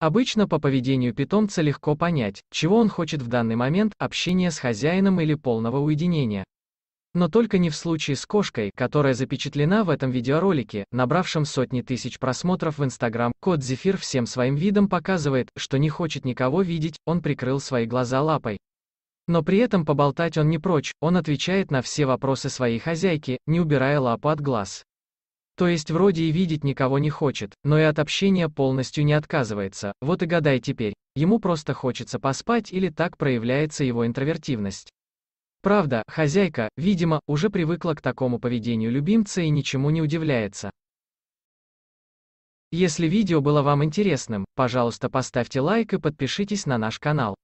Обычно по поведению питомца легко понять, чего он хочет в данный момент, общения с хозяином или полного уединения. Но только не в случае с кошкой, которая запечатлена в этом видеоролике, набравшем сотни тысяч просмотров в Инстаграм. Кот Зефир всем своим видом показывает, что не хочет никого видеть, он прикрыл свои глаза лапой. Но при этом поболтать он не прочь, он отвечает на все вопросы своей хозяйки, не убирая лапу от глаз. То есть вроде и видеть никого не хочет, но и от общения полностью не отказывается. Вот и гадай теперь, ему просто хочется поспать или так проявляется его интровертивность. Правда, хозяйка, видимо, уже привыкла к такому поведению любимца и ничему не удивляется. Если видео было вам интересным, пожалуйста поставьте лайк и подпишитесь на наш канал.